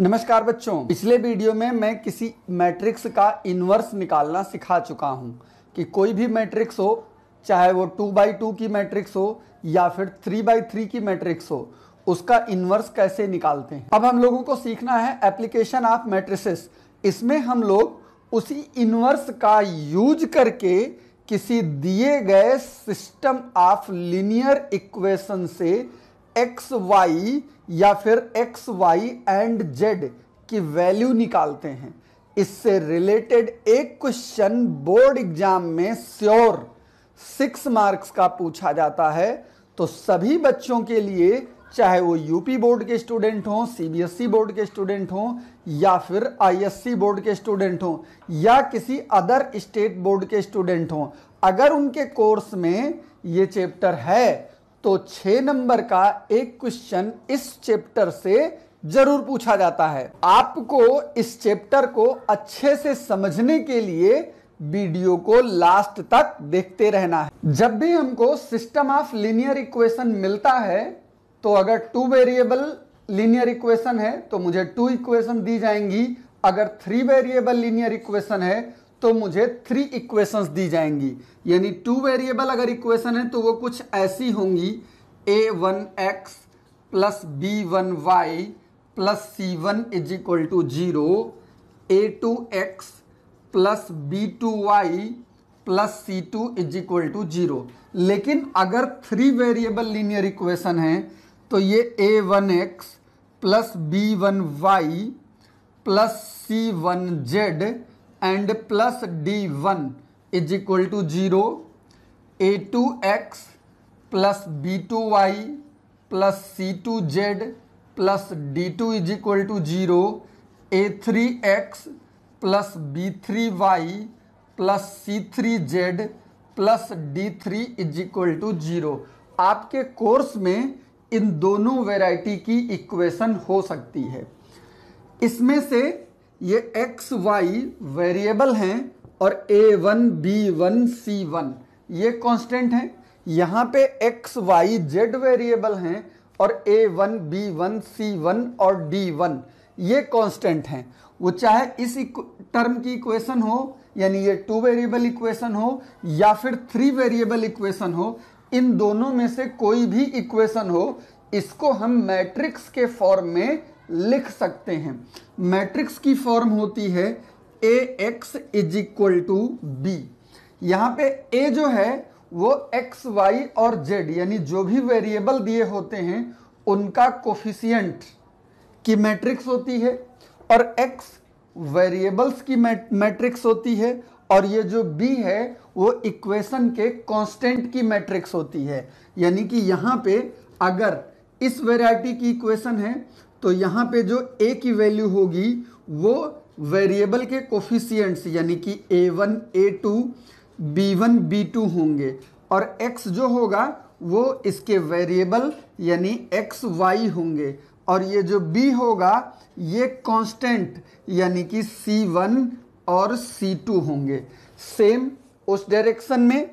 नमस्कार बच्चों पिछले वीडियो में मैं किसी मैट्रिक्स का इन्वर्स निकालना सिखा चुका हूं कि कोई भी मैट्रिक्स हो चाहे वो टू बाई टू की मैट्रिक्स हो या फिर थ्री बाई थ्री की मैट्रिक्स हो उसका इन्वर्स कैसे निकालते हैं अब हम लोगों को सीखना है एप्लीकेशन ऑफ मैट्रिसेस इसमें हम लोग उसी इन्वर्स का यूज करके किसी दिए गए सिस्टम ऑफ लीनियर इक्वेशन से एक्स वाई या फिर एक्स वाई एंड जेड की वैल्यू निकालते हैं इससे रिलेटेड एक क्वेश्चन बोर्ड एग्जाम में श्योर सिक्स मार्क्स का पूछा जाता है तो सभी बच्चों के लिए चाहे वो यूपी बोर्ड के स्टूडेंट हों सीबीएसई बोर्ड e के स्टूडेंट हों या फिर आईएससी बोर्ड के स्टूडेंट हों या किसी अदर स्टेट बोर्ड के स्टूडेंट हों अगर उनके कोर्स में ये चैप्टर है तो छह नंबर का एक क्वेश्चन इस चैप्टर से जरूर पूछा जाता है आपको इस चैप्टर को अच्छे से समझने के लिए वीडियो को लास्ट तक देखते रहना है जब भी हमको सिस्टम ऑफ लीनियर इक्वेशन मिलता है तो अगर टू वेरिएबल लीनियर इक्वेशन है तो मुझे टू इक्वेशन दी जाएंगी अगर थ्री वेरिएबल लीनियर इक्वेशन है तो मुझे थ्री इक्वेशंस दी जाएंगी यानी टू वेरिएबल अगर इक्वेशन है तो वो कुछ ऐसी होंगी A one X plus B one Y plus C one is equal to zero A two X plus B two Y plus C two is equal to zero लेकिन अगर three variable linear equation है तो ये A one X plus B one Y plus C one Z and plus D one is equal to zero A two X plus B two Y plus C to Z plus D two is equal to zero A three X plus B three Y plus C three Z plus D three is equal to zero आपके course में इन दोनों variety की equation हो सकती है इसमें से ये एक्स वाई वेरिएबल हैं और A one B one C one ये कांस्टेंट हैं यहाँ पे एक्स वाई जेड वेरिएबल हैं और A one B one C one और डी वन ये कांस्टेंट हैं वो चाहे इस टर्म की इक्वेशन हो यानी ये टू वेरिएबल इक्वेशन हो या फिर थ्री वेरिएबल इक्वेशन हो इन दोनों में से कोई भी इक्वेशन हो इसको हम मैट्रिक्स के फॉर्म में लिख सकते हैं मैट्रिक्स की फॉर्म होती है A x is equal to B यहाँ पे ए जो है वो एक्स वाई और जेड यानी जो भी वेरिएबल दिए होते हैं उनका कोफिशियंट की मैट्रिक्स होती है और एक्स वेरिएबल्स की मैट्रिक्स होती है और ये जो बी है वो इक्वेशन के कांस्टेंट की मैट्रिक्स होती है यानी कि यहाँ पे अगर इस वेराइटी की इक्वेशन है तो यहाँ पे जो ए की वैल्यू होगी वो वेरिएबल के कोफिशियंट्स यानी कि A one A two B one B two होंगे और एक्स जो होगा वो इसके वेरिएबल यानी एक्स वाई होंगे और ये जो बी होगा ये कांस्टेंट यानी कि सी वन और सी टू होंगे सेम उस डायरेक्शन में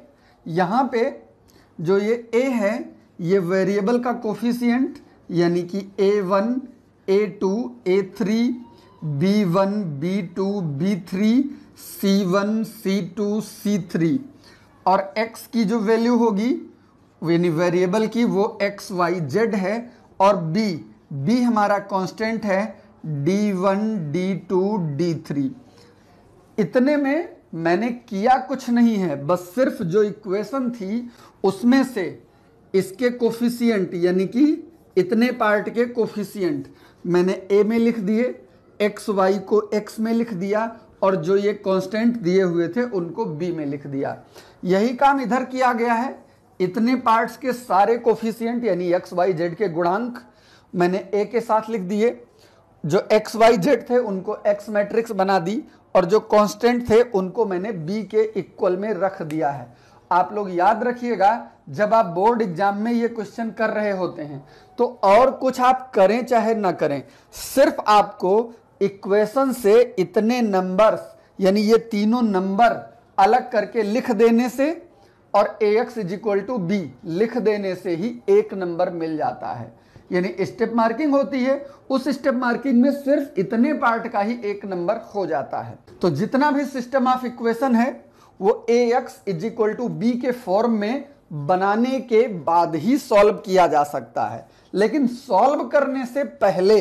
यहाँ पे जो ये ए है ये वेरिएबल का कोफिशियंट यानी कि A one A two A three B one B two B three C one C two C three और x की जो वैल्यू होगी यानी वेरिएबल की वो एक्स वाई जेड है और b b हमारा कांस्टेंट है d1, d2, d3 इतने में मैंने किया कुछ नहीं है बस सिर्फ जो इक्वेशन थी उसमें से इसके कोफिशियंट यानी कि इतने पार्ट के कोफिशियंट मैंने ए में लिख दिए एक्स वाई को एक्स में लिख दिया और जो ये कांस्टेंट दिए हुए थे उनको बी में लिख दिया यही काम इधर किया गया है इतने पार्ट्स के सारे कोफिशियंट यानी एक्स वाई जेड के गुणांक मैंने ए के साथ लिख दिए जो एक्स वाई जेड थे उनको एक्स मैट्रिक्स बना दी और जो कांस्टेंट थे उनको मैंने बी के इक्वल में रख दिया है आप लोग याद रखिएगा जब आप बोर्ड एग्जाम में ये क्वेश्चन कर रहे होते हैं तो और कुछ आप करें चाहे ना करें सिर्फ आपको इक्वेशन से इतने नंबर्स यानी ये तीनों नंबर अलग करके लिख देने से और A x is equal to B लिख देने से ही एक नंबर मिल जाता है यानी स्टेप मार्किंग होती है उस स्टेप मार्किंग में सिर्फ इतने पार्ट का ही एक नंबर हो जाता है तो जितना भी सिस्टम ऑफ इक्वेशन है वो A x is equal to B के फॉर्म में बनाने के बाद ही सॉल्व किया जा सकता है लेकिन सॉल्व करने से पहले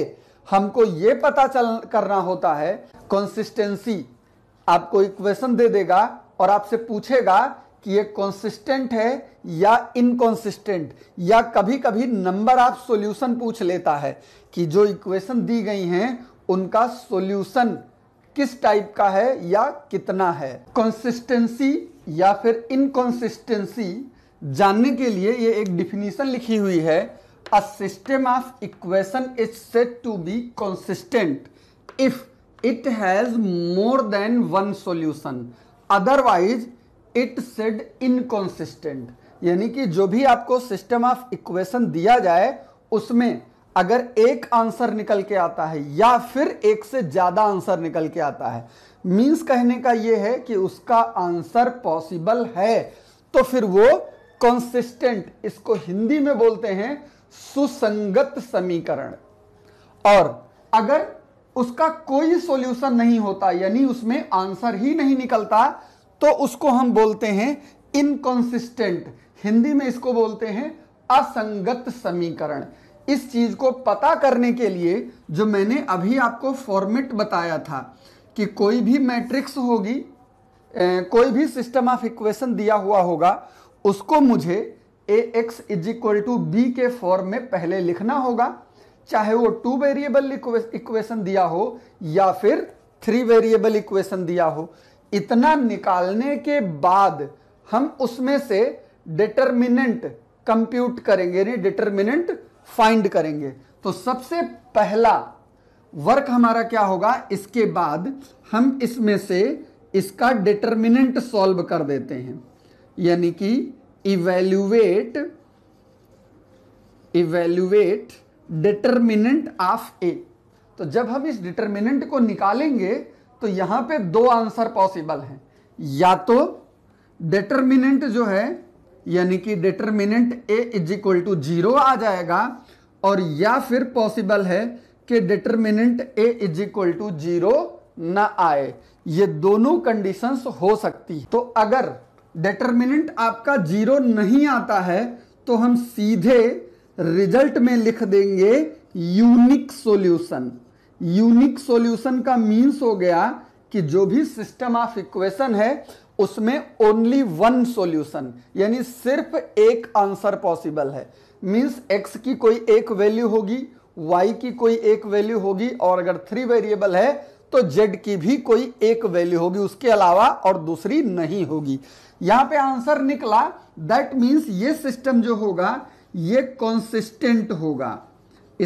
हमको ये पता चल करना होता है कंसिस्टेंसी आपको इक्वेशन दे देगा और आपसे पूछेगा कि ये कंसिस्टेंट है या इनकॉन्सिस्टेंट या कभी कभी नंबर आप सॉल्यूशन पूछ लेता है कि जो इक्वेशन दी गई हैं उनका सॉल्यूशन किस टाइप का है या कितना है कंसिस्टेंसी या फिर इनकंसिस्टेंसी जानने के लिए ये एक डिफिनीशन लिखी हुई है a system of equation is set to be consistent if it has more than one solution otherwise it said inconsistent यानी कि जो भी आपको सिस्टम ऑफ इक्वेशन दिया जाए उसमें अगर एक आंसर निकल के आता है या फिर एक से ज्यादा आंसर निकल के आता है मींस कहने का यह है कि उसका आंसर पॉसिबल है तो फिर वो कंसिस्टेंट इसको हिंदी में बोलते हैं सुसंगत समीकरण और अगर उसका कोई सॉल्यूशन नहीं होता यानी उसमें आंसर ही नहीं निकलता तो उसको हम बोलते हैं इनकॉन्सिस्टेंट हिंदी में इसको बोलते हैं असंगत समीकरण इस चीज़ को पता करने के लिए जो मैंने अभी आपको फॉर्मेट बताया था कि कोई भी मैट्रिक्स होगी कोई भी सिस्टम ऑफ इक्वेशन दिया हुआ होगा उसको मुझे A x is equal to B के फॉर्म में पहले लिखना होगा चाहे वो टू वेरिएबल इक्वेशन दिया हो या फिर थ्री वेरिएबल इक्वेशन दिया हो इतना निकालने के बाद हम उसमें से डिटर्मिनेंट कंप्यूट करेंगे यानी डिटर्मिनेंट फाइंड करेंगे तो सबसे पहला वर्क हमारा क्या होगा इसके बाद हम इसमें से इसका डिटर्मिनेंट सॉल्व कर देते हैं यानी कि evaluate evaluate determinant of A तो जब हम इस डिटर्मिनेंट को निकालेंगे तो यहां पे दो आंसर पॉसिबल हैं या तो डिटर्मिनेंट जो है यानी कि determinant A is equal to zero आ जाएगा और या फिर पॉसिबल है कि determinant A is equal to zero न आए ये दोनों कंडीशंस हो सकती है तो अगर डिटर्मिनेंट आपका जीरो नहीं आता है तो हम सीधे रिजल्ट में लिख देंगे यूनिक सॉल्यूशन यूनिक सॉल्यूशन का मींस हो गया कि जो भी सिस्टम ऑफ इक्वेशन है उसमें ओनली वन सॉल्यूशन यानी सिर्फ एक आंसर पॉसिबल है मींस एक्स की कोई एक वैल्यू होगी वाई की कोई एक वैल्यू होगी और अगर थ्री वेरिएबल है तो जेड की भी कोई एक वैल्यू होगी उसके अलावा और दूसरी नहीं होगी यहां पे आंसर निकला दैट मीन्स ये सिस्टम जो होगा ये कॉन्सिस्टेंट होगा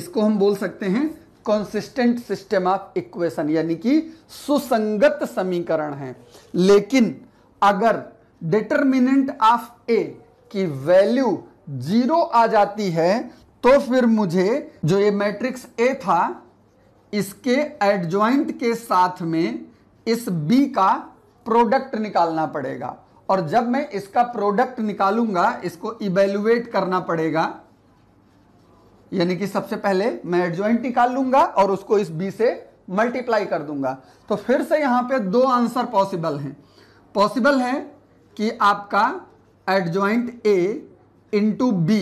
इसको हम बोल सकते हैं कॉन्सिस्टेंट सिस्टम ऑफ इक्वेशन यानी कि सुसंगत समीकरण है लेकिन अगर डिटर्मिनेंट ऑफ ए की वैल्यू जीरो आ जाती है तो फिर मुझे जो ये मैट्रिक्स ए था इसके एडजॉइंट के साथ में इस बी का प्रोडक्ट निकालना पड़ेगा और जब मैं इसका प्रोडक्ट निकालूंगा इसको इवेल्युएट करना पड़ेगा यानी कि सबसे पहले मैं एडजॉइंट निकाल लूंगा और उसको इस बी से मल्टीप्लाई कर दूंगा तो फिर से यहां पे दो आंसर पॉसिबल हैं पॉसिबल है कि आपका adjoint A into B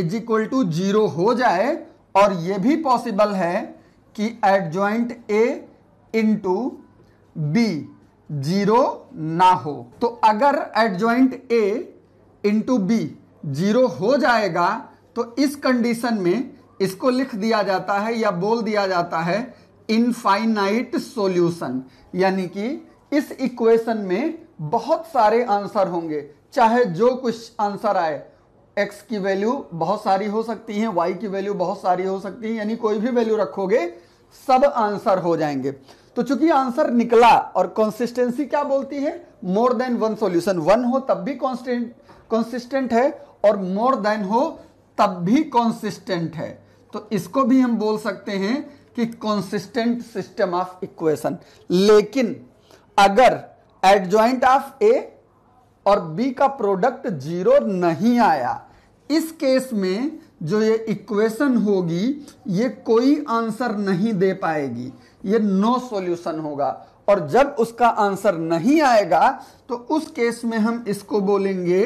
is equal to zero हो जाए और यह भी पॉसिबल है कि adjoint A into B zero ना हो तो अगर adjoint A into B zero हो जाएगा तो इस कंडीशन में इसको लिख दिया जाता है या बोल दिया जाता है इनफाइनाइट सॉल्यूशन यानी कि इस इक्वेशन में बहुत सारे आंसर होंगे चाहे जो कुछ आंसर आए एक्स की वैल्यू बहुत सारी हो सकती है वाई की वैल्यू बहुत सारी हो सकती है यानी कोई भी वैल्यू रखोगे सब आंसर हो जाएंगे तो चूंकि आंसर निकला और कंसिस्टेंसी क्या बोलती है more than one solution one हो तब भी कॉन्स्टेंट कंसिस्टेंट है और मोर देन हो तब भी कॉन्सिस्टेंट है तो इसको भी हम बोल सकते हैं कि कॉन्सिस्टेंट सिस्टम ऑफ इक्वेशन लेकिन अगर ज्वाइंट ऑफ ए और बी का प्रोडक्ट जीरो नहीं आया इस केस में जो ये इक्वेशन होगी ये कोई आंसर नहीं दे पाएगी ये नो सॉल्यूशन होगा और जब उसका आंसर नहीं आएगा तो उस केस में हम इसको बोलेंगे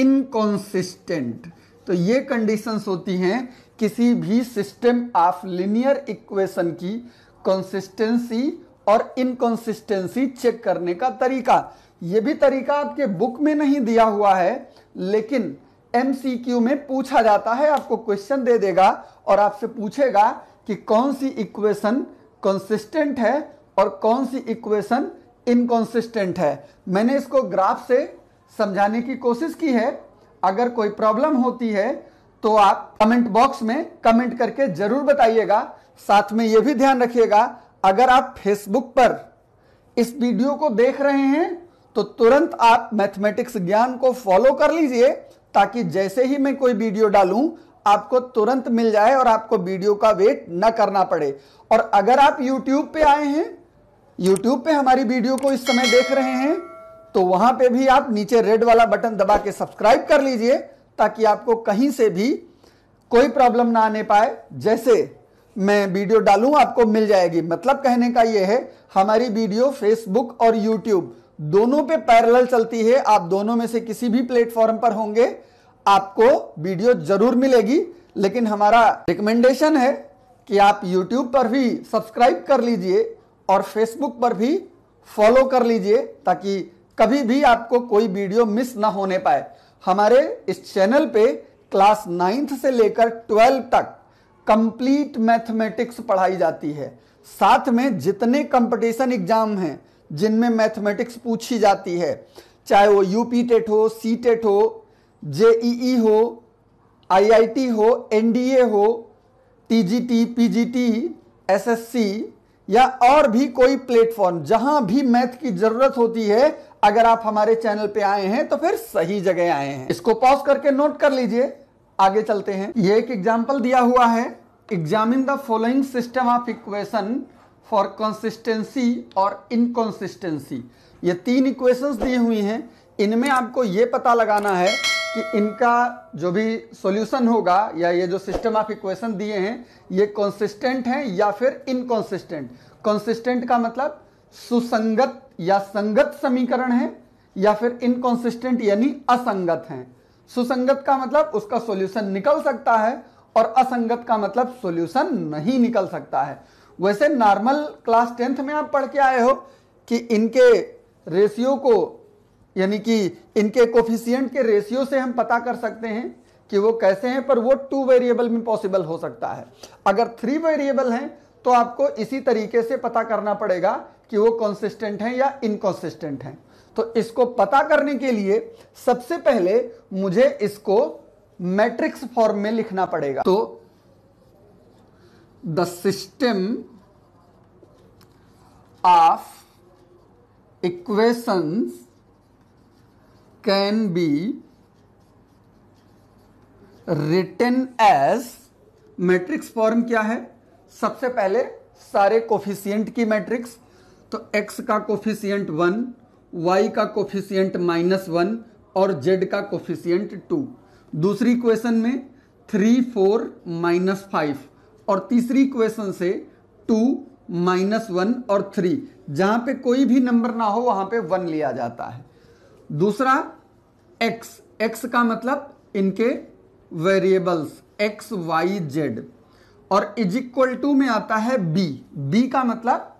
इनकॉन्सिस्टेंट तो ये कंडीशंस होती हैं किसी भी सिस्टम ऑफ लिनियर इक्वेशन की कंसिस्टेंसी और इनकंसिस्टेंसी चेक करने का तरीका ये भी तरीका आपके बुक में नहीं दिया हुआ है लेकिन एमसीक्यू में पूछा जाता है आपको क्वेश्चन दे देगा और आपसे पूछेगा कि कौन सी इक्वेशन कंसिस्टेंट है और कौन सी इक्वेशन इनकॉन्सिस्टेंट है मैंने इसको ग्राफ से समझाने की कोशिश की है अगर कोई प्रॉब्लम होती है तो आप कमेंट बॉक्स में कमेंट करके जरूर बताइएगा साथ में यह भी ध्यान रखिएगा अगर आप फेसबुक पर इस वीडियो को देख रहे हैं तो तुरंत आप मैथमेटिक्स ज्ञान को फॉलो कर लीजिए ताकि जैसे ही मैं कोई वीडियो डालूं आपको तुरंत मिल जाए और आपको वीडियो का वेट न करना पड़े और अगर आप YouTube पे आए हैं YouTube पे हमारी वीडियो को इस समय देख रहे हैं तो वहां पे भी आप नीचे रेड वाला बटन दबा के सब्सक्राइब कर लीजिए ताकि आपको कहीं से भी कोई प्रॉब्लम ना आने पाए जैसे मैं वीडियो डालूं आपको मिल जाएगी मतलब कहने का यह है हमारी वीडियो फेसबुक और यूट्यूब दोनों पे पैरेलल चलती है आप दोनों में से किसी भी प्लेटफॉर्म पर होंगे आपको वीडियो जरूर मिलेगी लेकिन हमारा रिकमेंडेशन है कि आप यूट्यूब पर भी सब्सक्राइब कर लीजिए और फेसबुक पर भी फॉलो कर लीजिए ताकि कभी भी आपको कोई वीडियो मिस ना होने पाए हमारे इस चैनल पे क्लास नाइन्थ से लेकर ट्वेल्व तक कंप्लीट मैथमेटिक्स पढ़ाई जाती है साथ में जितने कंपटीशन एग्जाम हैं जिनमें मैथमेटिक्स पूछी जाती है चाहे वो यूपी टेट हो सी टेट हो जेईई e e हो आईआईटी हो एनडीए हो टीजीटी पीजीटी एसएससी या और भी कोई प्लेटफॉर्म जहां भी मैथ की जरूरत होती है अगर आप हमारे चैनल पे आए हैं तो फिर सही जगह आए हैं इसको पॉज करके नोट कर लीजिए आगे चलते हैं ये एक एग्जाम्पल दिया हुआ है examine the following system of equation for consistency और इनकन्सिस्टेंसी ये तीन इक्वेशंस दी हुई हैं इनमें आपको ये पता लगाना है कि इनका जो भी सॉल्यूशन होगा या ये जो सिस्टम ऑफ इक्वेशन दिए हैं ये कंसिस्टेंट हैं या फिर इनकन्सिस्टेंट कंसिस्टेंट का मतलब सुसंगत या संगत समीकरण है या फिर इनकन्सिस्टेंट यानी असंगत हैं सुसंगत का मतलब उसका सॉल्यूशन निकल सकता है और असंगत का मतलब सॉल्यूशन नहीं निकल सकता है वैसे नॉर्मल क्लास टेंथ में आप पढ़ के आए हो कि इनके रेशियो को यानी कि इनके कोफिशियंट के रेशियो से हम पता कर सकते हैं कि वो कैसे हैं पर वो टू वेरिएबल में पॉसिबल हो सकता है अगर थ्री वेरिएबल हैं तो आपको इसी तरीके से पता करना पड़ेगा कि वो कंसिस्टेंट हैं या इनकंसिस्टेंट हैं तो इसको पता करने के लिए सबसे पहले मुझे इसको मैट्रिक्स फॉर्म में लिखना पड़ेगा तो the system of equations can be written as matrix form क्या है सबसे पहले सारे कोफिशियंट की मैट्रिक्स तो एक्स का कोफिशियंट वन वाई का कोफिशियंट माइनस वन और जेड का कोफिशियंट टू दूसरी क्वेश्चन में थ्री फोर माइनस फाइव और तीसरी क्वेश्चन से टू माइनस वन और थ्री जहां पे कोई भी नंबर ना हो वहां पे वन लिया जाता है दूसरा एक्स एक्स का मतलब इनके वेरिएबल्स एक्स वाई जेड और इज इक्वल टू में आता है बी बी का मतलब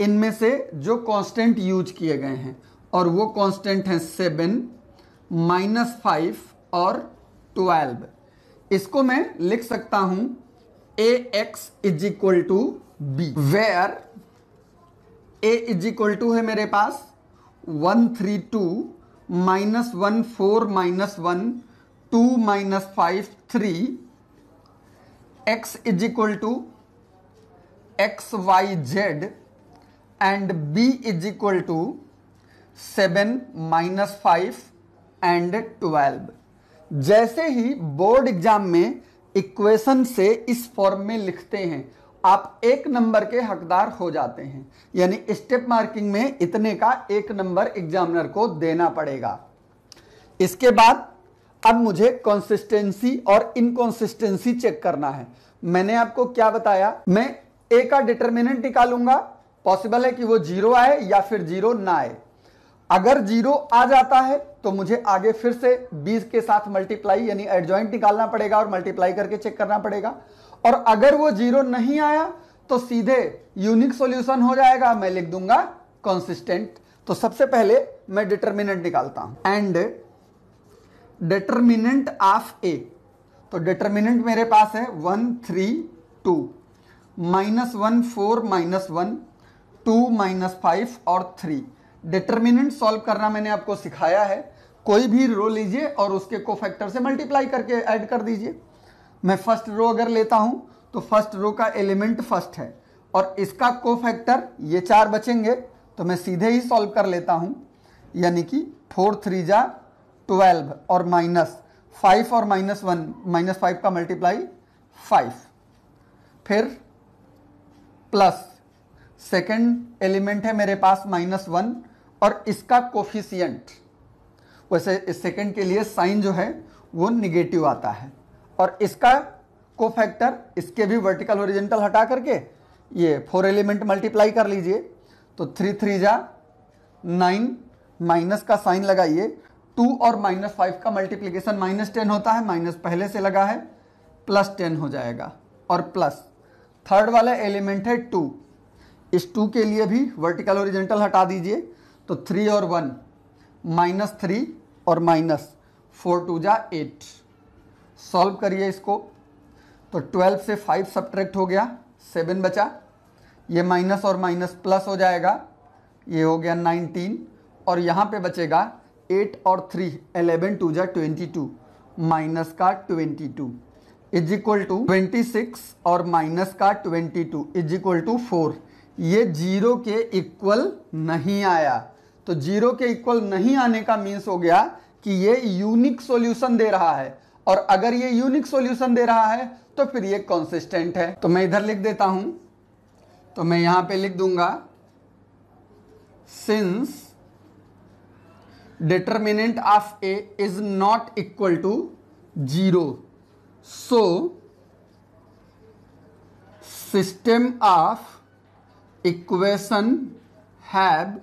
इनमें से जो कांस्टेंट यूज किए गए हैं और वो कांस्टेंट हैं सेवन माइनस फाइव और ट्वेल्व इसको मैं लिख सकता हूं A x is equal to B where A is equal to है मेरे पास one three two minus one four minus one two minus five three X is equal to X Y Z and B is equal to seven minus five and twelve जैसे ही board exam में equation से इस form में लिखते हैं आप एक नंबर के हकदार हो जाते हैं यानी स्टेप मार्किंग में इतने का एक नंबर एग्जामिनर को देना पड़ेगा इसके बाद अब मुझे कंसिस्टेंसी और इनकॉन्सिस्टेंसी चेक करना है मैंने आपको क्या बताया मैं ए का डिटर्मिनेंट निकालूंगा पॉसिबल है कि वो जीरो आए या फिर जीरो ना आए अगर जीरो आ जाता है तो मुझे आगे फिर से 20 के साथ मल्टीप्लाई यानी एडजॉइंट निकालना पड़ेगा और मल्टीप्लाई करके चेक करना पड़ेगा और अगर वो जीरो नहीं आया तो सीधे यूनिक सॉल्यूशन हो जाएगा मैं लिख दूंगा कॉन्सिस्टेंट तो सबसे पहले मैं डिटर्मिनेंट निकालता हूं एंड डिटर्मिनेंट ऑफ ए तो डिटर्मिनेंट मेरे पास है one three two minus one four minus one two minus five और थ्री डिटर्मिनेंट सॉल्व करना मैंने आपको सिखाया है कोई भी रो लीजिए और उसके को फैक्टर से मल्टीप्लाई करके ऐड कर दीजिए मैं फर्स्ट रो अगर लेता हूँ तो फर्स्ट रो का एलिमेंट फर्स्ट है और इसका को फैक्टर ये चार बचेंगे तो मैं सीधे ही सॉल्व कर लेता हूँ यानी कि फोर थ्री जा ट्वेल्व और माइनस फाइव और माइनस वन माइनस फाइव का मल्टीप्लाई फाइव फिर प्लस सेकंड एलिमेंट है मेरे पास माइनस वन और इसका कोफिशियंट वैसे इस सेकंड के लिए साइन जो है वो निगेटिव आता है और इसका कोफैक्टर इसके भी वर्टिकल ओरिजेंटल हटा करके ये फोर एलिमेंट मल्टीप्लाई कर लीजिए तो थ्री थ्री जा नाइन माइनस का साइन लगाइए टू और माइनस फाइव का मल्टीप्लीकेशन माइनस टेन होता है माइनस पहले से लगा है प्लस टेन हो जाएगा और प्लस थर्ड वाला एलिमेंट है टू इस टू के लिए भी वर्टिकल ओरिजेंटल हटा दीजिए तो थ्री और वन माइनस थ्री और माइनस फोर टू जा एट सॉल्व करिए इसको तो ट्वेल्व से फाइव सब्ट्रैक्ट हो गया सेवन बचा ये माइनस और माइनस प्लस हो जाएगा ये हो गया नाइनटीन और यहाँ पे बचेगा एट और थ्री एलेवन टू जा ट्वेंटी टू माइनस का twenty two is equal to twenty six और माइनस का twenty two is equal to four ये जीरो के इक्वल नहीं आया तो जीरो के इक्वल नहीं आने का मीन्स हो गया कि ये यूनिक सॉल्यूशन दे रहा है और अगर ये यूनिक सॉल्यूशन दे रहा है तो फिर ये कॉन्सिस्टेंट है तो मैं इधर लिख देता हूं तो मैं यहां पे लिख दूंगा since determinant of A is not equal to zero so system of equation have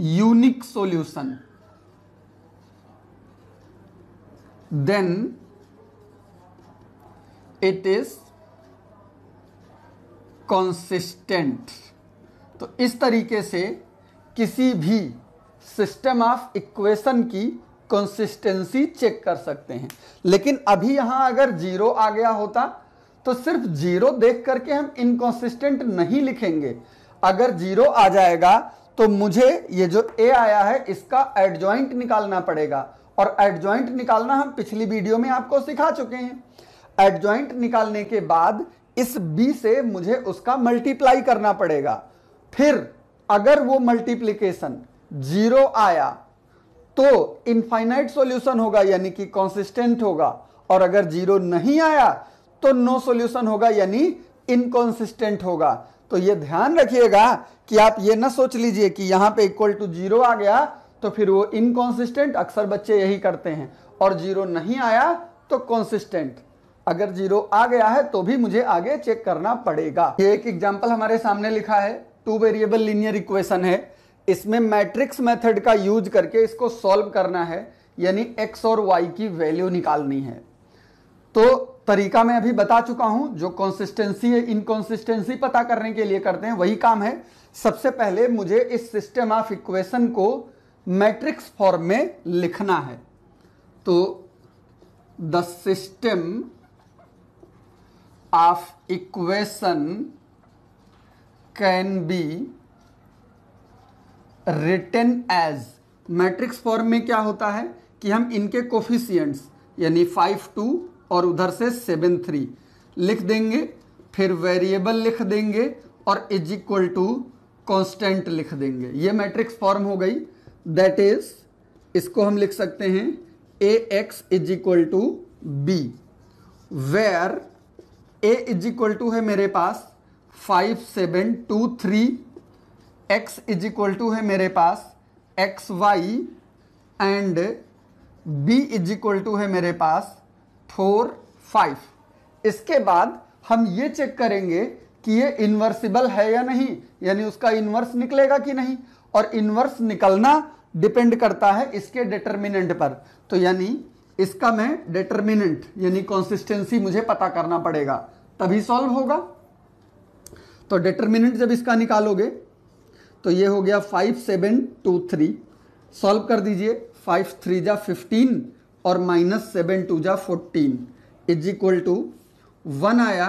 unique solution then it is consistent तो इस तरीके से किसी भी सिस्टम ऑफ इक्वेशन की कंसिस्टेंसी चेक कर सकते हैं लेकिन अभी यहां अगर जीरो आ गया होता तो सिर्फ जीरो देख करके हम इनकॉन्सिस्टेंट नहीं लिखेंगे अगर जीरो आ जाएगा तो मुझे ये जो ए आया है इसका एडजॉइंट निकालना पड़ेगा और एडजॉइंट निकालना हम पिछली वीडियो में आपको सिखा चुके हैं एडजॉइंट निकालने के बाद इस बी से मुझे उसका मल्टीप्लाई करना पड़ेगा फिर अगर वो मल्टीप्लीकेशन जीरो आया तो इनफाइनाइट सॉल्यूशन होगा यानी कि कॉन्सिस्टेंट होगा और अगर जीरो नहीं आया तो नो सॉल्यूशन होगा यानी इनकॉन्सिस्टेंट होगा तो ये ध्यान रखिएगा कि आप ये ना सोच लीजिए कि यहां पे इक्वल टू जीरो आ गया तो फिर वो इनकॉन्सिस्टेंट अक्सर बच्चे यही करते हैं और जीरो नहीं आया तो कॉन्सिस्टेंट अगर जीरो आ गया है तो भी मुझे आगे चेक करना पड़ेगा ये एक एग्जाम्पल हमारे सामने लिखा है टू वेरिएबल लीनियर इक्वेशन है इसमें मैट्रिक्स मेथड का यूज करके इसको सॉल्व करना है यानी एक्स और वाई की वैल्यू निकालनी है तो तरीका मैं अभी बता चुका हूं जो कॉन्सिस्टेंसी है इनकॉन्सिस्टेंसी पता करने के लिए करते हैं वही काम है सबसे पहले मुझे इस सिस्टम ऑफ इक्वेशन को मैट्रिक्स फॉर्म में लिखना है तो the system of equation can be return as matrix form में क्या होता है कि हम इनके कोफिशियंट्स यानी फाइव टू और उधर से सेवन थ्री लिख देंगे फिर वेरिएबल लिख देंगे और इज इक्वल टू कॉन्स्टेंट लिख देंगे ये मैट्रिक्स फॉर्म हो गई दैट इज इसको हम लिख सकते हैं A x is equal to B where A is equal to है मेरे पास five seven two three X is equal to है मेरे पास X Y and B is equal to है मेरे पास फोर फाइव इसके बाद हम ये चेक करेंगे कि ये इन्वर्सिबल है या नहीं यानी उसका इन्वर्स निकलेगा कि नहीं और इन्वर्स निकलना डिपेंड करता है इसके डिटर्मिनेंट पर तो यानी इसका मैं डिटर्मिनेंट यानी कंसिस्टेंसी मुझे पता करना पड़ेगा तभी सॉल्व होगा तो डिटर्मिनेंट जब इसका निकालोगे तो ये हो गया five seven two three solve कर दीजिए फाइव थ्री जा फिफ्टीन और माइनस सेवन टू जा fourteen is equal to one आया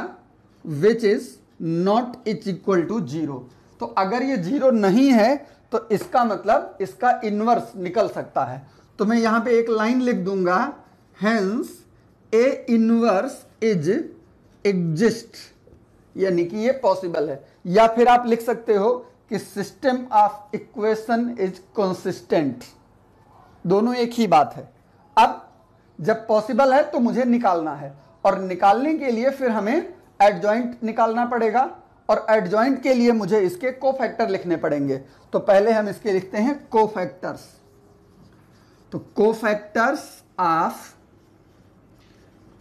which is not is equal to zero तो अगर ये जीरो नहीं है तो इसका मतलब इसका इनवर्स निकल सकता है तो मैं यहां पे एक लाइन लिख दूंगा hence A inverse is exist यानी कि ये पॉसिबल है या फिर आप लिख सकते हो कि system of equation is consistent दोनों एक ही बात है अब जब पॉसिबल है तो मुझे निकालना है और निकालने के लिए फिर हमें एडजॉइंट निकालना पड़ेगा और एडजॉइंट के लिए मुझे इसके फैक्टर लिखने पड़ेंगे तो पहले हम इसके लिखते हैं फैक्टर्स तो को फैक्टर्स ऑफ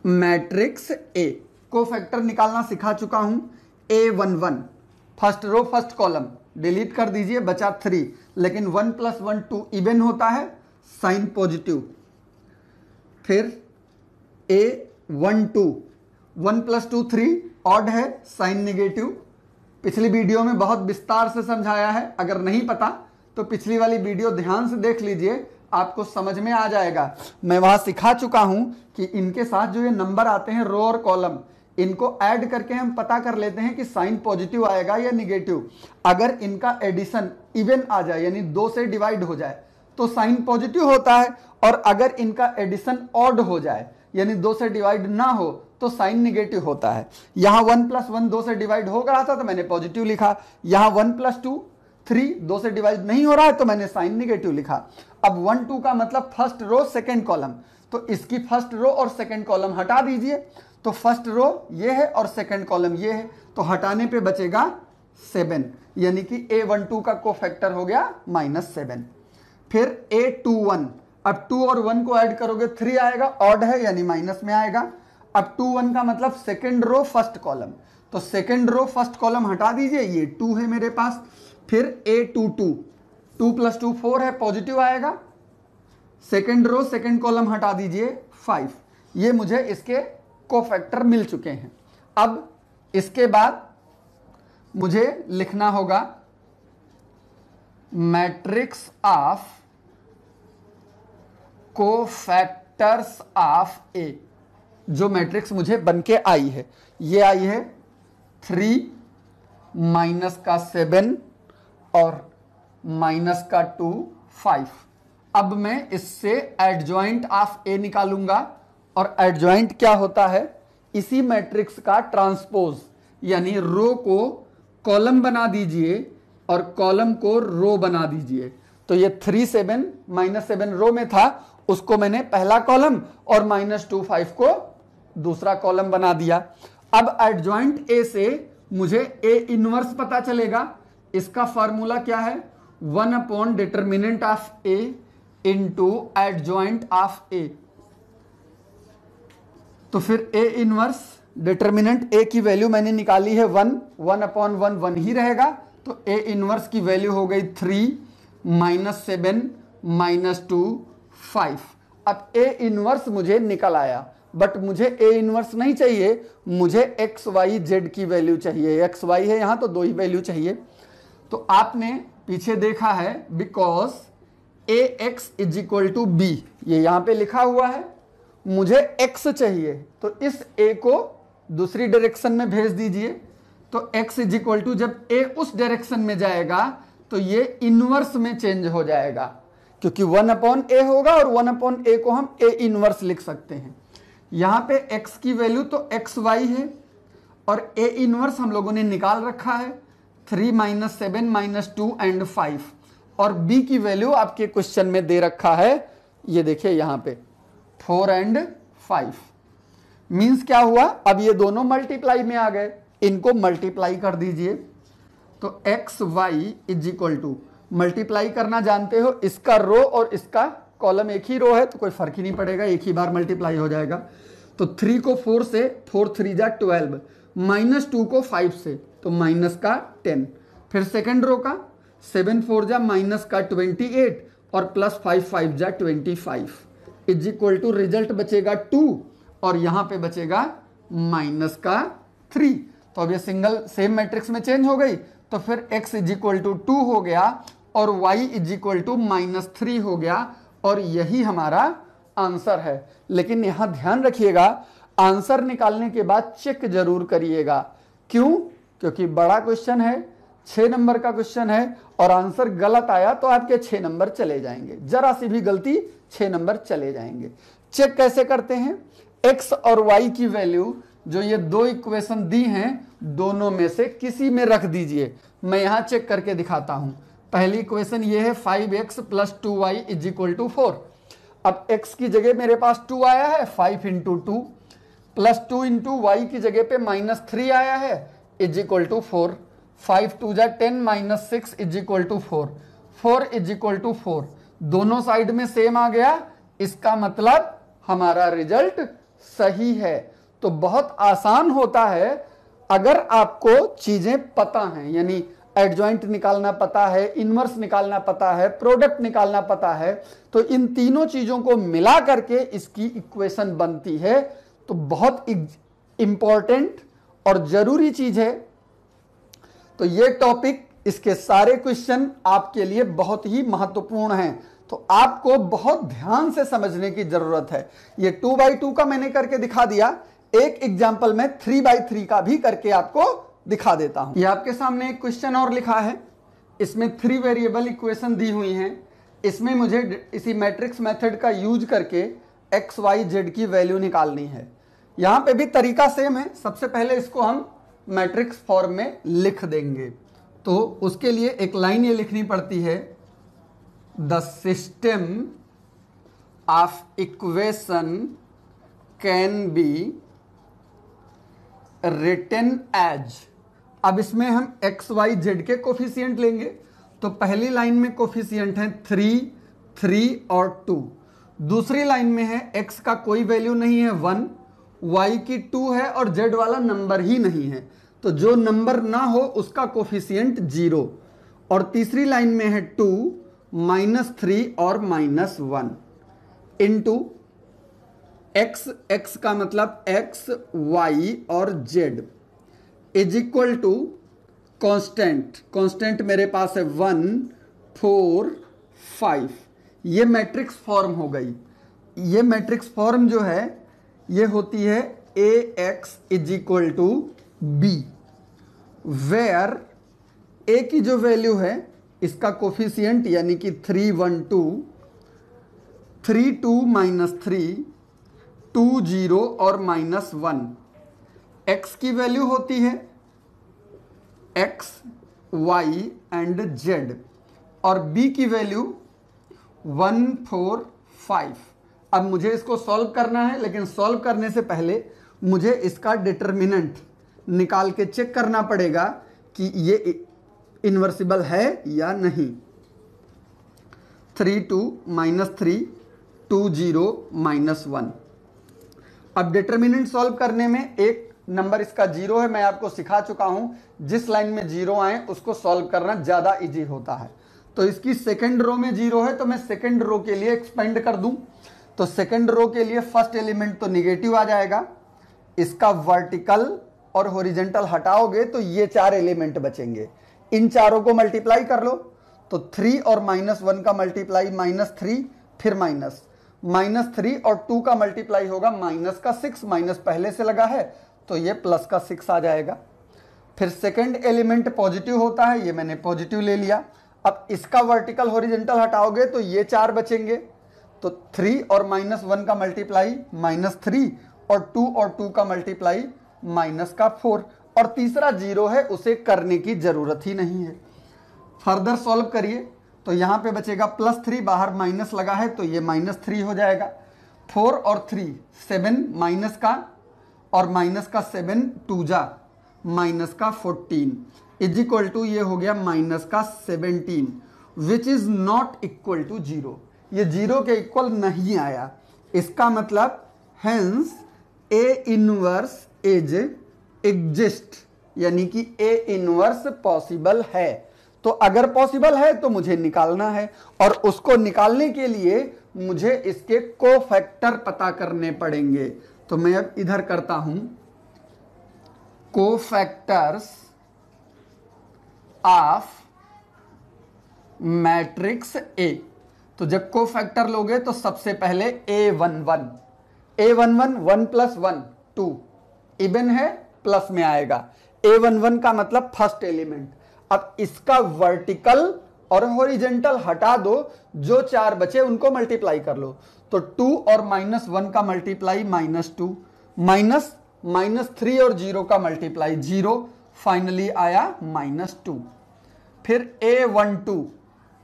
मैट्रिक्स ए को फैक्टर निकालना सिखा चुका हूं A one one first row first column delete कर दीजिए बचा थ्री लेकिन one plus one two even होता है साइन पॉजिटिव फिर A one two one plus two three odd है साइन निगेटिव पिछली वीडियो में बहुत विस्तार से समझाया है अगर नहीं पता तो पिछली वाली वीडियो ध्यान से देख लीजिए आपको समझ में आ जाएगा मैं वहां सिखा चुका हूं कि इनके साथ जो ये नंबर आते हैं रो और कॉलम इनको ऐड करके हम पता कर लेते हैं कि साइन पॉजिटिव आएगा या निगेटिव अगर इनका एडिशन इवन आ जाए यानी दो से डिवाइड हो जाए तो साइन पॉजिटिव होता है और अगर इनका एडिशन ऑड हो जाए यानी दो से डिवाइड ना हो तो साइन निगेटिव होता है यहां वन प्लस वन दो से डिवाइड हो रहा था तो मैंने पॉजिटिव लिखा यहां वन प्लस टू थ्री दो से डिवाइड नहीं हो रहा है तो मैंने साइन निगेटिव लिखा अब वन टू का मतलब फर्स्ट रो सेकेंड कॉलम तो इसकी फर्स्ट रो और सेकेंड कॉलम हटा दीजिए तो फर्स्ट रो ये है और सेकेंड कॉलम ये है तो हटाने पे बचेगा सेवन यानी कि ए वन टू का कोफैक्टर हो गया माइनस सेवन फिर ए टू वन अब टू और वन को ऐड करोगे थ्री आएगा ऑड है यानी माइनस में आएगा अब टू वन का मतलब सेकेंड रो फर्स्ट कॉलम तो सेकेंड रो फर्स्ट कॉलम हटा दीजिए ये टू है मेरे पास फिर A two two two plus two four है पॉजिटिव आएगा सेकेंड रो सेकेंड कॉलम हटा दीजिए फाइव ये मुझे इसके कोफैक्टर मिल चुके हैं अब इसके बाद मुझे लिखना होगा matrix of cofactors of A जो मैट्रिक्स मुझे बन के आई है ये आई है थ्री माइनस का सेवन और माइनस का टू फाइव अब मैं इससे एडजॉइंट ऑफ ए निकालूंगा और एडजॉइंट क्या होता है इसी मैट्रिक्स का ट्रांसपोज यानी रो को कॉलम बना दीजिए और कॉलम को रो बना दीजिए तो ये three seven minus seven row में था उसको मैंने पहला कॉलम और माइनस टू फाइव को दूसरा कॉलम बना दिया अब एडजॉइंट ए से मुझे ए इनवर्स पता चलेगा इसका फॉर्मूला क्या है one upon determinant of A into joint of A तो फिर ए इनवर्स डिटर्मिनेंट ए की वैल्यू मैंने निकाली है one one upon one one ही रहेगा तो ए इनवर्स की वैल्यू हो गई three minus seven minus two five अब ए इनवर्स मुझे निकल आया बट मुझे ए इनवर्स नहीं चाहिए मुझे एक्स वाई जेड की वैल्यू चाहिए एक्स वाई है यहाँ तो दो ही वैल्यू चाहिए तो आपने पीछे देखा है because A x is equal to B ये यहाँ पे लिखा हुआ है मुझे एक्स चाहिए तो इस ए को दूसरी डायरेक्शन में भेज दीजिए तो x इज इक्वल टू जब a उस डायरेक्शन में जाएगा तो ये इनवर्स में चेंज हो जाएगा क्योंकि वन अपॉन ए होगा और वन अपॉन ए को हम ए इनवर्स लिख सकते हैं यहां पे x की वैल्यू तो एक्स वाई है और ए इनवर्स हम लोगों ने निकाल रखा है three minus seven minus two and five और b की वैल्यू आपके क्वेश्चन में दे रखा है ये देखिए यहां पे फोर एंड फाइव मीन्स क्या हुआ अब ये दोनों मल्टीप्लाई में आ गए इनको मल्टीप्लाई कर दीजिए तो X Y is equal to multiply करना जानते हो इसका रो और इसका कॉलम एक ही रो है तो कोई फर्क ही नहीं पड़ेगा एक ही बार मल्टीप्लाई हो जाएगा तो थ्री को फोर से फोर थ्री जा ट्वेल्व माइनस टू को फाइव से तो माइनस का टेन फिर सेकेंड रो का सेवन फोर जा माइनस का ट्वेंटी एट और प्लस फाइव फाइव जा twenty five is equal to result बचेगा टू और यहाँ पे बचेगा माइनस का थ्री तो अब ये सिंगल सेम मैट्रिक्स में चेंज हो गई तो फिर x is equal to two हो गया और y is equal to minus three हो गया और यही हमारा आंसर है लेकिन यहां ध्यान रखिएगा आंसर निकालने के बाद चेक जरूर करिएगा क्यों क्योंकि बड़ा क्वेश्चन है छह नंबर का क्वेश्चन है और आंसर गलत आया तो आपके छह नंबर चले जाएंगे जरा सी भी गलती छह नंबर चले जाएंगे चेक कैसे करते हैं एक्स और वाई की वैल्यू जो ये दो इक्वेशन दी हैं दोनों में से किसी में रख दीजिए मैं यहाँ चेक करके दिखाता हूँ पहली इक्वेशन ये है five X plus two Y is equal to four अब x की जगह मेरे पास टू आया है five into two plus two into Y की जगह पे माइनस थ्री आया है is equal to four five two जै ten minus six is equal to four four is equal to four दोनों साइड में सेम आ गया इसका मतलब हमारा रिजल्ट सही है तो बहुत आसान होता है अगर आपको चीजें पता हैं यानी एडजॉइंट निकालना पता है इनवर्स निकालना पता है प्रोडक्ट निकालना पता है तो इन तीनों चीजों को मिला करके इसकी इक्वेशन बनती है तो बहुत इंपॉर्टेंट और जरूरी चीज है तो ये टॉपिक इसके सारे क्वेश्चन आपके लिए बहुत ही महत्वपूर्ण हैं तो आपको बहुत ध्यान से समझने की जरूरत है ये टू बाई टू का मैंने करके दिखा दिया एक एग्जाम्पल में थ्री बाई थ्री का भी करके आपको दिखा देता हूं ये आपके सामने एक क्वेश्चन और लिखा है इसमें थ्री वेरिएबल इक्वेशन दी हुई हैं इसमें मुझे इसी मैट्रिक्स मेथड का यूज करके एक्स वाई जेड की वैल्यू निकालनी है यहां पे भी तरीका सेम है सबसे पहले इसको हम मैट्रिक्स फॉर्म में लिख देंगे तो उसके लिए एक लाइन ये लिखनी पड़ती है the system of equation can be written as अब इसमें हम एक्स वाई जेड के कोफिशियंट लेंगे तो पहली लाइन में कोफिशियंट है थ्री थ्री और टू दूसरी लाइन में है एक्स का कोई वैल्यू नहीं है वन वाई की टू है और जेड वाला नंबर ही नहीं है तो जो नंबर ना हो उसका कोफिशियंट जीरो और तीसरी लाइन में है टू माइनस थ्री और minus one into x x का मतलब एक्स वाई और z is equal to constant constant मेरे पास है वन फोर फाइव ये मैट्रिक्स फॉर्म हो गई ये मैट्रिक्स फॉर्म जो है ये होती है A x is equal to B where A की जो वैल्यू है इसका कोफिशियंट यानी कि three one two three two minus three two zero और माइनस वन एक्स की वैल्यू होती है एक्स वाई एंड जेड और बी की वैल्यू वन फोर फाइव अब मुझे इसको सॉल्व करना है लेकिन सॉल्व करने से पहले मुझे इसका डिटर्मिनेंट निकाल के चेक करना पड़ेगा कि ये इन्वर्सिबल है या नहीं three two minus three two zero minus one अब डिटर्मिनेंट सॉल्व करने में एक नंबर इसका जीरो है मैं आपको सिखा चुका हूं जिस लाइन में जीरो आए उसको सॉल्व करना ज़्यादा इजी होता है तो इसकी सेकंड रो में जीरो है तो मैं सेकंड रो के लिए एक्सपेंड कर दूं तो सेकंड रो के लिए फर्स्ट एलिमेंट तो निगेटिव आ जाएगा इसका वर्टिकल और होरिजेंटल हटाओगे तो ये चार एलिमेंट बचेंगे इन चारों को मल्टीप्लाई कर लो तो थ्री और माइनस वन का मल्टीप्लाई माइनस थ्री फिर माइनस माइनस थ्री और टू का मल्टीप्लाई होगा माइनस का सिक्स माइनस पहले से लगा है तो ये प्लस का सिक्स आ जाएगा फिर सेकंड एलिमेंट पॉजिटिव होता है ये मैंने पॉजिटिव ले लिया अब इसका वर्टिकल होरिजेंटल हटाओगे तो ये चार बचेंगे तो थ्री और माइनस वन का मल्टीप्लाई माइनस थ्री और टू और टू का मल्टीप्लाई माइनस का फोर और तीसरा जीरो है उसे करने की ज़रूरत ही नहीं है फर्दर सॉल्व करिए तो यहाँ पे बचेगा प्लस थ्री बाहर माइनस लगा है तो ये माइनस थ्री हो जाएगा फोर और थ्री सेवन माइनस का और माइनस का सेवन टू जा माइनस का फोर्टीन इज इक्वल टू ये हो गया माइनस का seventeen which is not equal to zero ये जीरो के इक्वल नहीं आया इसका मतलब hence A inverse is exist यानी कि ए इनवर्स पॉसिबल है तो अगर पॉसिबल है तो मुझे निकालना है और उसको निकालने के लिए मुझे इसके को फैक्टर पता करने पड़ेंगे तो मैं अब इधर करता हूं को फैक्टर्स ऑफ मैट्रिक्स ए तो जब को फैक्टर लोगे तो सबसे पहले A one one A one one one plus one two even है प्लस में आएगा ए वन वन का मतलब फर्स्ट एलिमेंट अब इसका वर्टिकल और हॉरिजेंटल हटा दो जो चार बचे उनको मल्टीप्लाई कर लो तो टू और माइनस वन का multiply minus two minus minus three और जीरो का मल्टीप्लाई जीरो फाइनली आया माइनस टू फिर A one two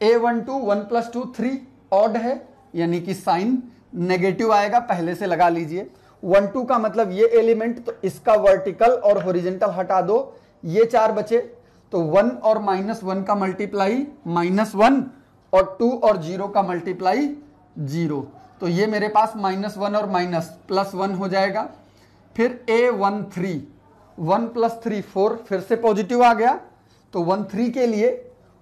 A one two one plus two three odd है यानी कि साइन नेगेटिव आएगा पहले से लगा लीजिए वन टू का मतलब ये एलिमेंट तो इसका वर्टिकल और होरिजेंटल हटा दो ये चार बचे तो वन और माइनस वन का मल्टीप्लाई माइनस वन और टू और जीरो का मल्टीप्लाई जीरो तो ये मेरे पास माइनस वन और माइनस प्लस वन हो जाएगा फिर A one three one plus three four फिर से पॉजिटिव आ गया तो वन थ्री के लिए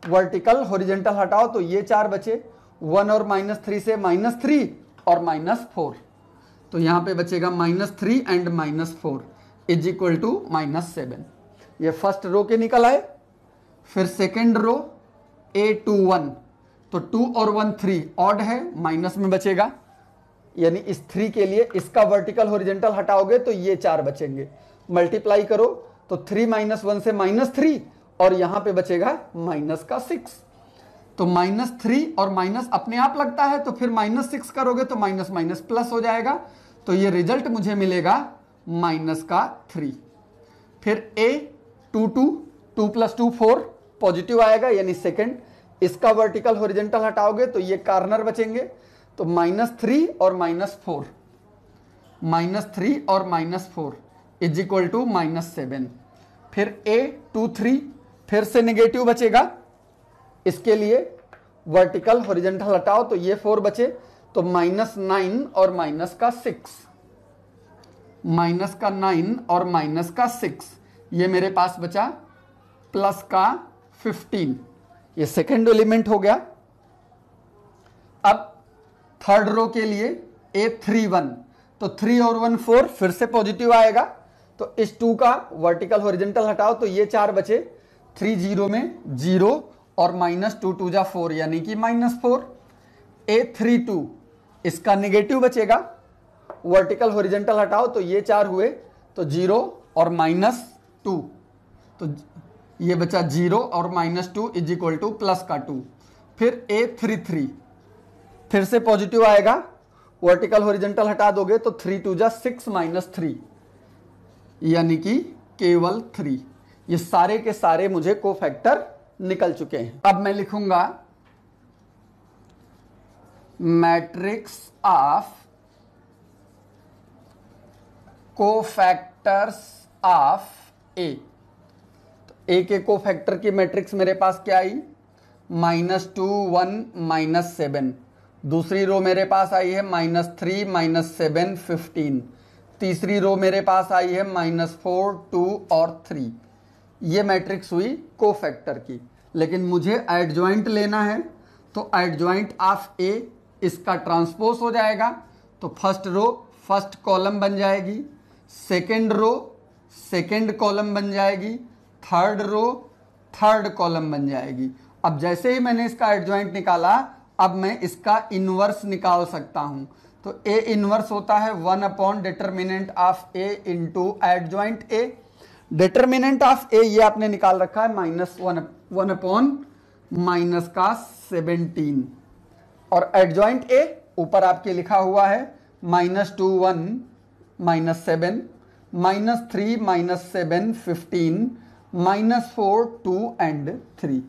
वर्टिकल हॉरिजेंटल हटाओ तो ये चार बचे वन और माइनस थ्री से माइनस थ्री और माइनस फोर तो यहां पे बचेगा minus three and minus four is equal to minus seven ये फर्स्ट रो के निकल आए फिर second row A two one तो टू और वन थ्री ऑड है माइनस में बचेगा यानी इस थ्री के लिए इसका वर्टिकल होरिजेंटल हटाओगे तो ये चार बचेंगे मल्टीप्लाई करो तो थ्री माइनस वन से माइनस थ्री और यहां पे बचेगा माइनस का सिक्स तो माइनस थ्री और माइनस अपने आप लगता है तो फिर माइनस सिक्स करोगे तो माइनस माइनस प्लस हो जाएगा तो ये रिजल्ट मुझे मिलेगा माइनस का थ्री फिर A two two two plus two four positive आएगा यानी सेकेंड इसका वर्टिकल होरिजेंटल हटाओगे तो ये कार्नर बचेंगे तो माइनस थ्री और माइनस फोर माइनस थ्री और minus four is equal to minus seven फिर ए टू थ्री फिर से नेगेटिव बचेगा इसके लिए वर्टिकल हॉरिजेंटल हटाओ तो ये फोर बचे तो माइनस नाइन और माइनस का सिक्स माइनस का नाइन और माइनस का सिक्स ये मेरे पास बचा प्लस का फिफ्टीन ये सेकेंड एलिमेंट हो गया अब थर्ड रो के लिए ए थ्री वन तो थ्री और वन फोर फिर से पॉजिटिव आएगा तो इस टू का वर्टिकल ओरिजेंटल हटाओ तो ये चार बचे थ्री जीरो में जीरो और माइनस टू टू जा फोर यानी कि minus four A three two इसका निगेटिव बचेगा वर्टिकल ओरिजेंटल हटाओ तो ये चार हुए तो जीरो और माइनस टू तो ये बचा जीरो और minus two is equal to plus का टू फिर ए थ्री थ्री फिर से पॉजिटिव आएगा वर्टिकल होरिजेंटल हटा दोगे तो थ्री टू जा सिक्स माइनस थ्री यानी कि केवल थ्री ये सारे के सारे मुझे को फैक्टर निकल चुके हैं अब मैं लिखूंगा matrix of cofactors of A A के को फैक्टर की मैट्रिक्स मेरे पास क्या आई minus two one minus seven दूसरी रो मेरे पास आई है minus three minus seven fifteen तीसरी रो मेरे पास आई है माइनस फोर टू और थ्री ये मैट्रिक्स हुई को फैक्टर की लेकिन मुझे एड ज्वाइंट लेना है तो एड ज्वाइंट ऑफ ए इसका ट्रांसपोज हो जाएगा तो फर्स्ट रो फर्स्ट कॉलम बन जाएगी सेकेंड रो सेकेंड कॉलम बन जाएगी थर्ड रो थर्ड कॉलम बन जाएगी अब जैसे ही मैंने इसका ज्वाइंट निकाला अब मैं इसका इनवर्स निकाल सकता हूं तो ए इनवर्स होता है one upon determinant of A into adjoint A determinant of A ये आपने निकाल रखा है minus one one upon minus का सेवनटीन और एडजॉइंट ए ऊपर आपके लिखा हुआ है minus two one minus seven minus three minus seven fifteen minus four two and three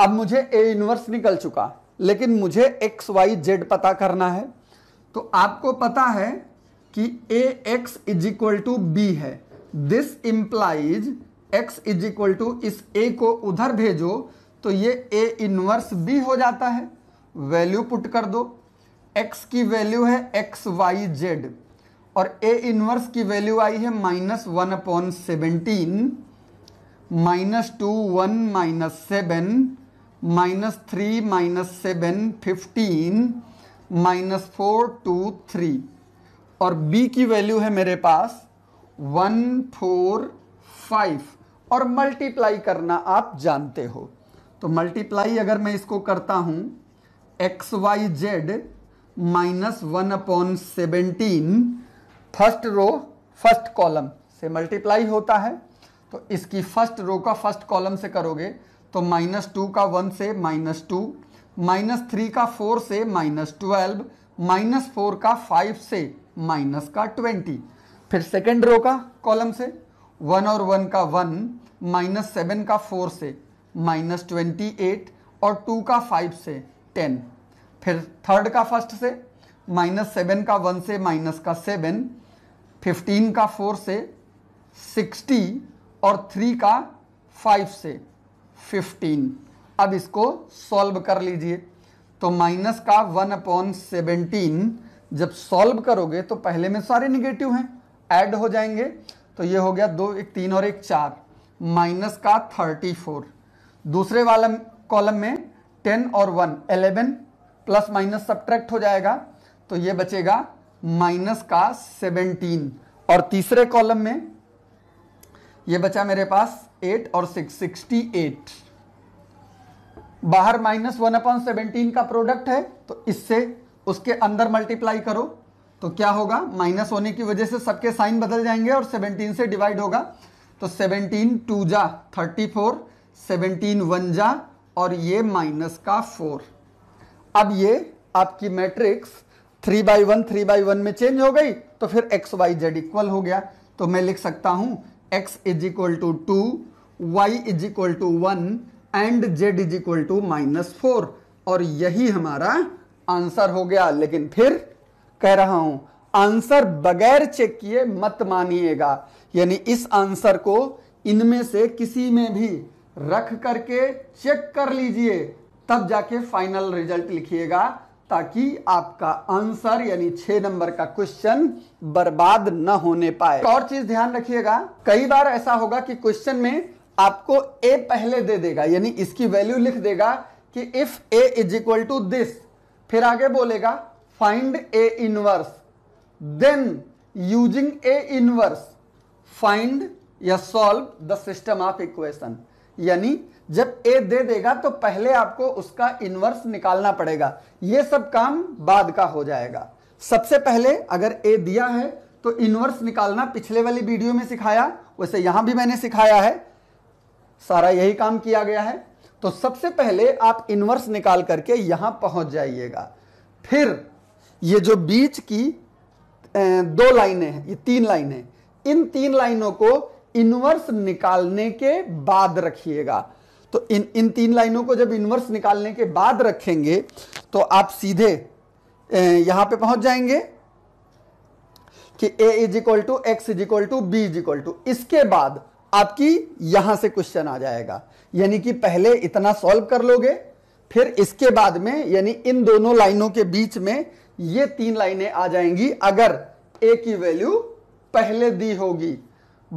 अब मुझे ए इनवर्स निकल चुका लेकिन मुझे एक्स वाई जेड पता करना है तो आपको पता है कि A x is equal to B है this implies x is equal to इस ए को उधर भेजो तो ये ए इनवर्स बी हो जाता है वैल्यू पुट कर दो एक्स की वैल्यू है एक्स वाई जेड और ए इनवर्स की वैल्यू आई है minus one upon seventeen minus two one minus seven minus three minus seven fifteen minus four two three और b की वैल्यू है मेरे पास वन फोर फाइव और मल्टीप्लाई करना आप जानते हो तो मल्टीप्लाई अगर मैं इसको करता हूँ x Y z minus one upon seventeen first row first column से मल्टीप्लाई होता है तो इसकी फर्स्ट रो का फर्स्ट कॉलम से करोगे तो माइनस टू का वन से माइनस टू माइनस थ्री का फोर से माइनस ट्वेल्व माइनस फोर का फाइव से माइनस का ट्वेंटी फिर सेकेंड रो का कॉलम से वन और वन का वन माइनस सेवन का फोर से माइनस ट्वेंटी एट और टू का फाइव से टेन फिर थर्ड का फर्स्ट से माइनस सेवन का वन से माइनस का सेवन फिफ्टीन का फोर से सिक्सटी और थ्री का फाइव से फिफ्टीन अब इसको सॉल्व कर लीजिए तो माइनस का वन अपॉन सेवेंटीन जब सॉल्व करोगे तो पहले में सारे निगेटिव हैं ऐड हो जाएंगे तो ये हो गया दो एक तीन और एक चार माइनस का थर्टी फोर दूसरे वाला कॉलम में टेन और one eleven plus minus subtract हो जाएगा तो ये बचेगा माइनस का सेवेंटीन और तीसरे कॉलम में ये बचा मेरे पास एट और सिक्स सिक्सटी एट बाहर माइनस वन अपॉन सेवनटीन का प्रोडक्ट है तो इससे उसके अंदर मल्टीप्लाई करो तो क्या होगा माइनस होने की वजह से सबके साइन बदल जाएंगे और सेवनटीन से डिवाइड होगा तो सेवनटीन टू जा थर्टी फोर सेवनटीन वन जा और ये माइनस का फोर अब ये आपकी matrix three by one three by one में चेंज हो गई तो फिर एक्स वाई जेड इक्वल हो गया तो मैं लिख सकता हूं x is equal to two Y is equal to one and z is equal to minus four और यही हमारा आंसर हो गया लेकिन फिर कह रहा हूं आंसर बगैर चेक किए मत मानिएगा यानी इस आंसर को इनमें से किसी में भी रख करके चेक कर लीजिए तब जाके फाइनल रिजल्ट लिखिएगा ताकि आपका आंसर यानी छह नंबर का क्वेश्चन बर्बाद न होने पाए और चीज ध्यान रखिएगा कई बार ऐसा होगा कि क्वेश्चन में आपको ए पहले दे देगा यानी इसकी वैल्यू लिख देगा कि if A is equal to this फिर आगे बोलेगा find A inverse then using A inverse find या solve the system of equation यानी जब ए दे देगा तो पहले आपको उसका इनवर्स निकालना पड़ेगा यह सब काम बाद का हो जाएगा सबसे पहले अगर ए दिया है तो इनवर्स निकालना पिछले वाली वीडियो में सिखाया वैसे यहां भी मैंने सिखाया है सारा यही काम किया गया है तो सबसे पहले आप इनवर्स निकाल करके यहां पहुंच जाइएगा फिर ये जो बीच की दो लाइनें हैं ये तीन लाइनें इन तीन लाइनों को इनवर्स निकालने के बाद रखिएगा तो इन इन तीन लाइनों को जब इन्वर्स निकालने के बाद रखेंगे तो आप सीधे यहां पे पहुंच जाएंगे कि A is equal to x is equal to B is equal to इसके बाद आपकी यहां से क्वेश्चन आ जाएगा यानी कि पहले इतना सॉल्व कर लोगे फिर इसके बाद में यानी इन दोनों लाइनों के बीच में ये तीन लाइनें आ जाएंगी अगर ए की वैल्यू पहले दी होगी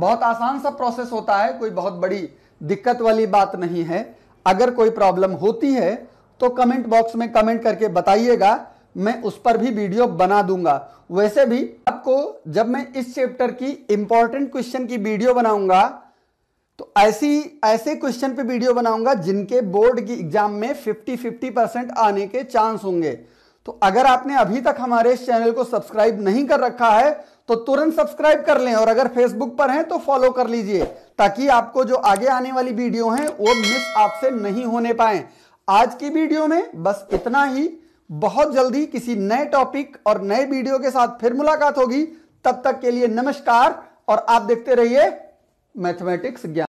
बहुत आसान सा प्रोसेस होता है कोई बहुत बड़ी दिक्कत वाली बात नहीं है अगर कोई प्रॉब्लम होती है तो कमेंट बॉक्स में कमेंट करके बताइएगा मैं उस पर भी वीडियो बना दूंगा वैसे भी आपको जब मैं इस चैप्टर की इंपॉर्टेंट क्वेश्चन की वीडियो बनाऊंगा तो ऐसी ऐसे क्वेश्चन पे वीडियो बनाऊंगा जिनके बोर्ड की एग्जाम में 50 50 परसेंट आने के चांस होंगे तो अगर आपने अभी तक हमारे इस चैनल को सब्सक्राइब नहीं कर रखा है तो तुरंत सब्सक्राइब कर लें और अगर फेसबुक पर हैं तो फॉलो कर लीजिए ताकि आपको जो आगे आने वाली वीडियो हैं वो मिस आपसे नहीं होने पाए आज की वीडियो में बस इतना ही बहुत जल्दी किसी नए टॉपिक और नए वीडियो के साथ फिर मुलाकात होगी तब तक के लिए नमस्कार और आप देखते रहिए मैथमेटिक्स ज्ञान